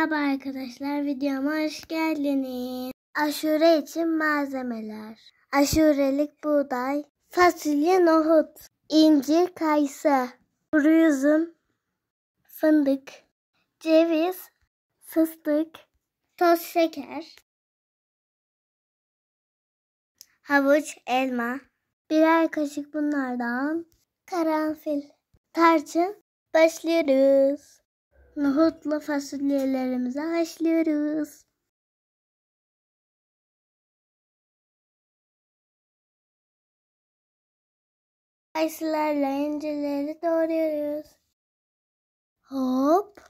Merhaba arkadaşlar, videoma hoş geldiniz. Aşure için malzemeler. Aşurelik buğday, fasulye nohut, incir kayısı, kuru üzüm, fındık, ceviz, fıstık, toz şeker, havuç, elma, birer kaşık bunlardan, karanfil, tarçın. Başlıyoruz nohutlu fasulyelerimizi haşlıyoruz. Slice'larla inceleri doğruyoruz. Hop.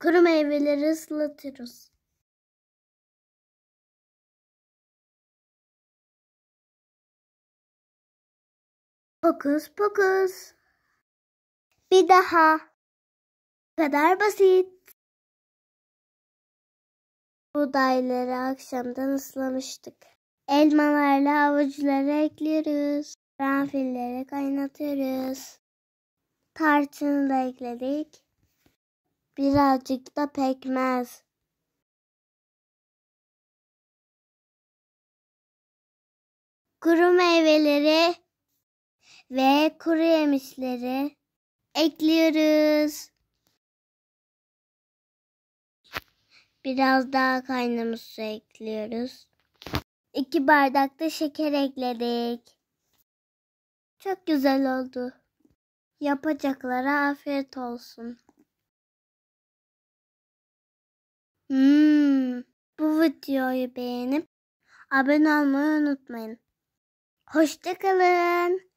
Kuru meyveleri ıslatıyoruz. Pokus pokus. Bir daha. Bu kadar basit. Buğdayları akşamdan ıslamıştık. Elmalarla avuçları ekliyoruz. Karanfilleri kaynatıyoruz. Tarçını da ekledik. Birazcık da pekmez. Kuru meyveleri ve kuru yemişleri ekliyoruz. Biraz daha kaynamış su ekliyoruz. 2 bardak da şeker ekledik. Çok güzel oldu. Yapacaklara afiyet olsun. Hmm, bu videoyu beğenip abone olmayı unutmayın. Hoşçakalın.